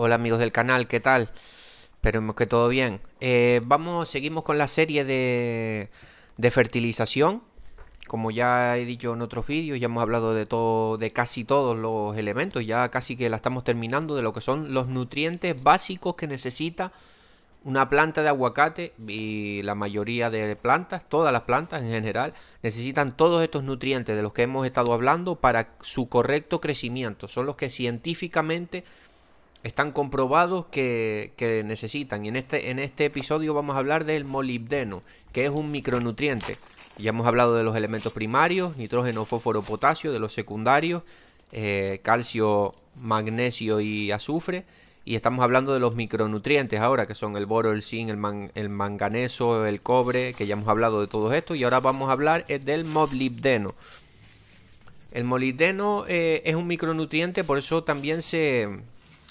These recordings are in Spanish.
Hola amigos del canal, ¿qué tal? Esperemos que todo bien. Eh, vamos, seguimos con la serie de, de, fertilización. Como ya he dicho en otros vídeos, ya hemos hablado de todo, de casi todos los elementos. Ya casi que la estamos terminando de lo que son los nutrientes básicos que necesita una planta de aguacate y la mayoría de plantas, todas las plantas en general, necesitan todos estos nutrientes de los que hemos estado hablando para su correcto crecimiento. Son los que científicamente están comprobados que, necesitan. Y en este, en este episodio vamos a hablar del molibdeno, que es un micronutriente. Ya hemos hablado de los elementos primarios, nitrógeno, fósforo, potasio, de los secundarios, eh, calcio, magnesio y azufre. Y estamos hablando de los micronutrientes ahora, que son el boro, el zinc, el, manganeso, el cobre, que ya hemos hablado de todo esto. Y ahora vamos a hablar eh, del molibdeno. El molibdeno eh, es un micronutriente, por eso también se,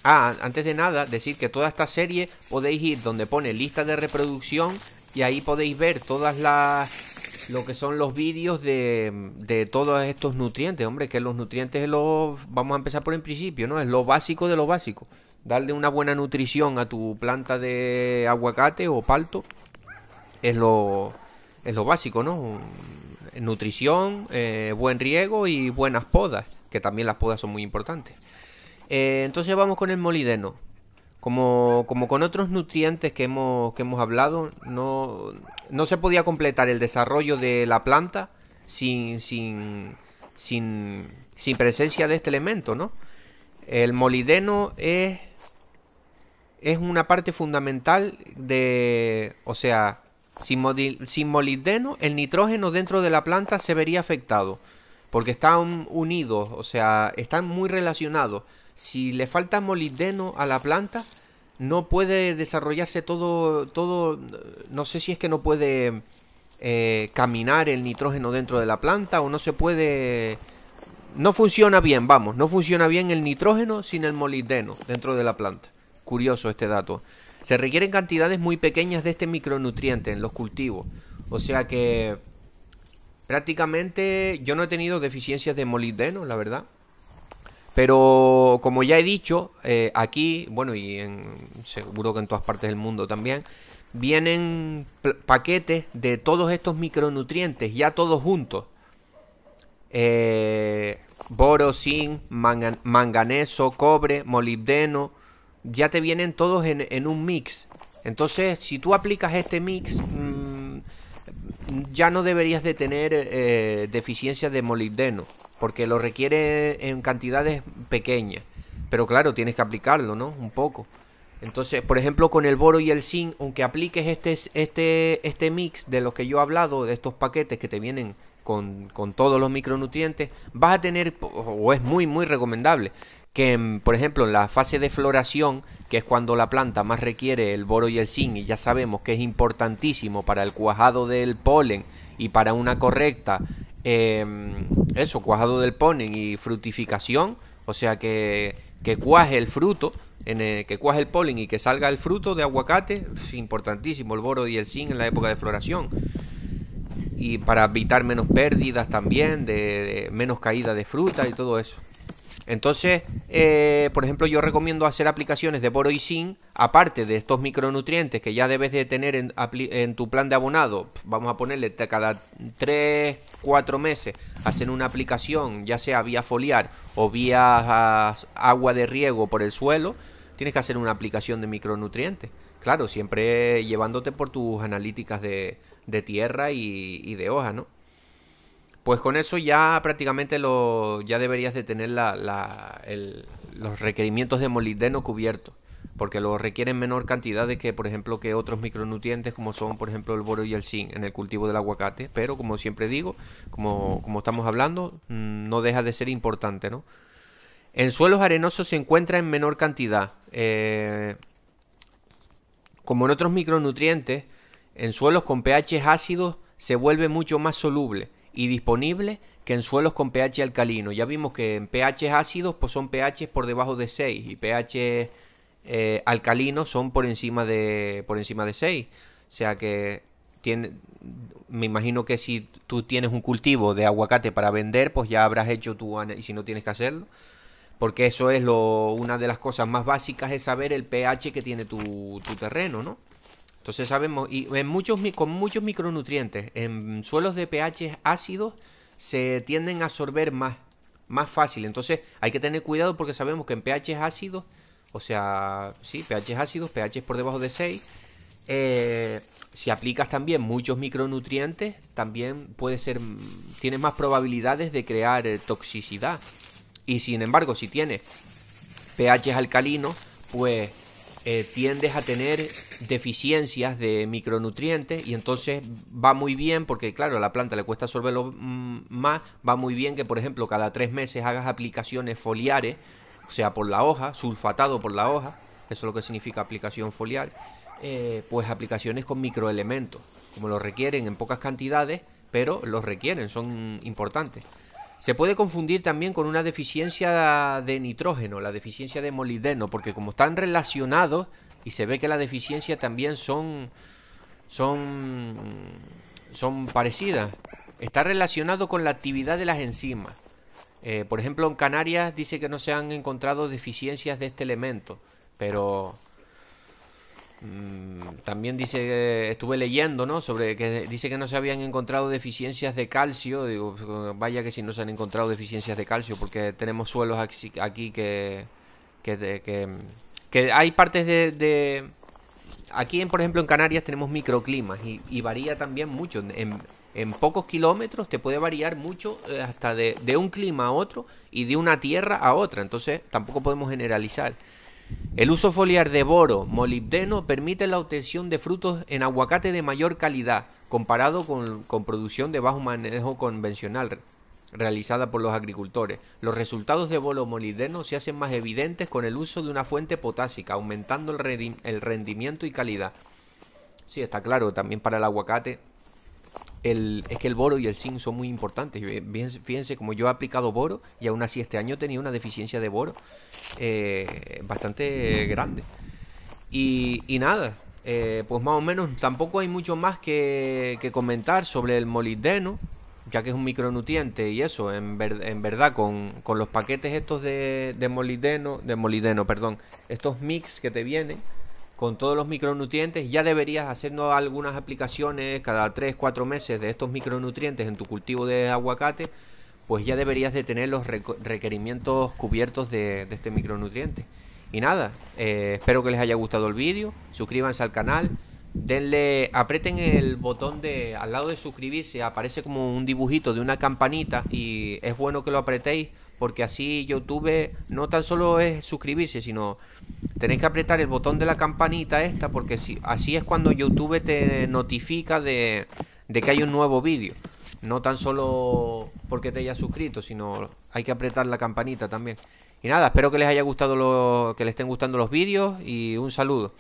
Ah, antes de nada, decir que toda esta serie podéis ir donde pone lista de reproducción y ahí podéis ver todas las lo que son los vídeos de, todos estos nutrientes. Hombre, que los nutrientes es lo. Vamos a empezar por el principio, ¿no? Es lo básico de lo básico. Darle una buena nutrición a tu planta de aguacate o palto es lo, es lo básico, ¿no? Nutrición, eh, buen riego y buenas podas, que también las podas son muy importantes. Eh, entonces vamos con el molideno. Como, con otros nutrientes que hemos, que hemos hablado, no, se podía completar el desarrollo de la planta sin, sin, sin, presencia de este elemento, ¿no? El molideno es, es una parte fundamental de... O sea, sin, sin el nitrógeno dentro de la planta se vería afectado, porque están unidos, o sea, están muy relacionados. Si le falta molibdeno a la planta, no puede desarrollarse todo, todo, no sé si es que no puede eh, caminar el nitrógeno dentro de la planta o no se puede, no funciona bien, vamos, no funciona bien el nitrógeno sin el molibdeno dentro de la planta. Curioso este dato. Se requieren cantidades muy pequeñas de este micronutriente en los cultivos. O sea que prácticamente yo no he tenido deficiencias de molibdeno, la verdad. Pero como ya he dicho, eh, aquí, bueno, y en, seguro que en todas partes del mundo también, vienen paquetes de todos estos micronutrientes, ya todos juntos. Eh, boro, zinc, manganeso, cobre, molibdeno, ya te vienen todos en, un mix. Entonces, si tú aplicas este mix, mm, ya no deberías de tener eh, eh, deficiencia de molibdeno, porque lo requiere en cantidades pequeñas. Pero claro, tienes que aplicarlo, ¿no? Un poco. Entonces, por ejemplo, con el boro y el zinc, aunque apliques este, este, este mix de los que yo he hablado, de estos paquetes que te vienen con, con, todos los micronutrientes, vas a tener, o es muy, muy recomendable, que, mm, por ejemplo, en la fase de floración, que es cuando la planta más requiere el boro y el zinc, y ya sabemos que es importantísimo para el cuajado del polen y para una correcta, em, eso, cuajado del polen y frutificación, o sea que, que cuaje el fruto, en que cuaje el polen y que salga el fruto de aguacate, es importantísimo el boro y el zinc en la época de floración. Y para evitar menos pérdidas también, de menos caída de fruta y todo eso. Entonces, eh, por ejemplo, yo recomiendo hacer aplicaciones de boro y zinc, aparte de estos micronutrientes que ya debes de tener en, tu plan de abonado, vamos a ponerle cada 3, 4 meses, hacer una aplicación, ya sea vía foliar o vía ah, agua de riego por el suelo, tienes que hacer una aplicación de micronutrientes. Claro, siempre llevándote por tus analíticas de, tierra y, y de hoja, ¿no? Pues con eso ya prácticamente lo, ya deberías de tener los requerimientos de molibdeno cubiertos, porque lo requieren menor cantidad de que, por ejemplo, que otros micronutrientes como son, por ejemplo, el boro y el zinc en el cultivo del aguacate. Pero como siempre digo, como, estamos hablando, mm, no deja de ser importante, ¿no? En suelos arenosos se encuentra en menor cantidad. Eh, como en otros micronutrientes, en suelos con pH ácidos se vuelve mucho más soluble y disponible que en suelos con pH alcalino. Ya vimos que en pH ácidos pues son pH por debajo de 6 y pH eh, alcalino alcalinos son por encima de por encima de 6. O sea que tiene, me imagino que si tú tienes un cultivo de aguacate para vender, pues ya habrás hecho tu y si no tienes que hacerlo, porque eso es lo una de las cosas más básicas es saber el pH que tiene tu, tu terreno, ¿no? Entonces sabemos, y con muchos micronutrientes, en suelos de pH ácidos se tienden a absorber más, más fácil. Entonces hay que tener cuidado porque sabemos que en pH ácidos, o sea, sí, pH ácidos, pH por debajo de 6, eh, si aplicas también muchos micronutrientes, también puede ser, tienes más probabilidades de crear eh, toxicidad. Y sin embargo, si tienes pH alcalino, pues eh, tiendes a tener deficiencias de micronutrientes y entonces va muy bien porque claro, a la planta le cuesta absorberlo mm, más, va muy bien que por ejemplo cada tres meses hagas aplicaciones foliares, o sea, por la hoja, sulfatado por la hoja, eso es lo que significa aplicación foliar, eh, pues aplicaciones con microelementos, como lo requieren en pocas cantidades, pero los requieren, son importantes. Se puede confundir también con una deficiencia de nitrógeno, la deficiencia de molibdeno, porque como están relacionados y se ve que la deficiencia también son son son parecidas. Está relacionado con la actividad de las enzimas. Eh, por ejemplo, en Canarias dice que no se han encontrado deficiencias de este elemento, pero Mm, también dice que eh, estuve leyendo, ¿no? Sobre que dice que no se habían encontrado deficiencias de calcio. Digo, vaya que si no se han encontrado deficiencias de calcio, porque tenemos suelos aquí que. hay partes de, Aquí, por ejemplo, en Canarias tenemos microclimas y, varía también mucho. En, pocos kilómetros te puede variar mucho eh, hasta de un clima a otro y de una tierra a otra. Entonces, tampoco podemos generalizar. El uso foliar de boro, molibdeno, permite la obtención de frutos en aguacate de mayor calidad comparado con, producción de bajo manejo convencional realizada por los agricultores. Los resultados de boro molibdeno se hacen más evidentes con el uso de una fuente potásica, aumentando el, el rendimiento y calidad. Sí, está claro, también para el aguacate es que el boro y el zinc son muy importantes. Fíjense, fíjense, como yo he aplicado boro y aún así este año tenía una deficiencia de boro eh, bastante grande. Y, nada, eh, pues más o menos tampoco hay mucho más que, comentar sobre el molideno ya que es un micronutriente y eso, en, verdad, con, los paquetes estos de, de de molibdeno, perdón, estos mix que te vienen con todos los micronutrientes, ya deberías haciendo algunas aplicaciones cada 3, 4 meses de estos micronutrientes en tu cultivo de aguacate, pues ya deberías de tener los requerimientos cubiertos de, este micronutriente. Y nada, eh, espero que les haya gustado el vídeo, suscríbanse al canal, denle, aprieten el botón de, al lado de suscribirse, aparece como un dibujito de una campanita y es bueno que lo apretéis porque así YouTube no tan solo es suscribirse, sino tenéis que apretar el botón de la campanita esta, porque si, así es cuando YouTube te notifica de, que hay un nuevo vídeo. No tan solo porque te hayas suscrito, sino hay que apretar la campanita también. Y nada, espero que les haya gustado lo, que les estén gustando los vídeos y un saludo.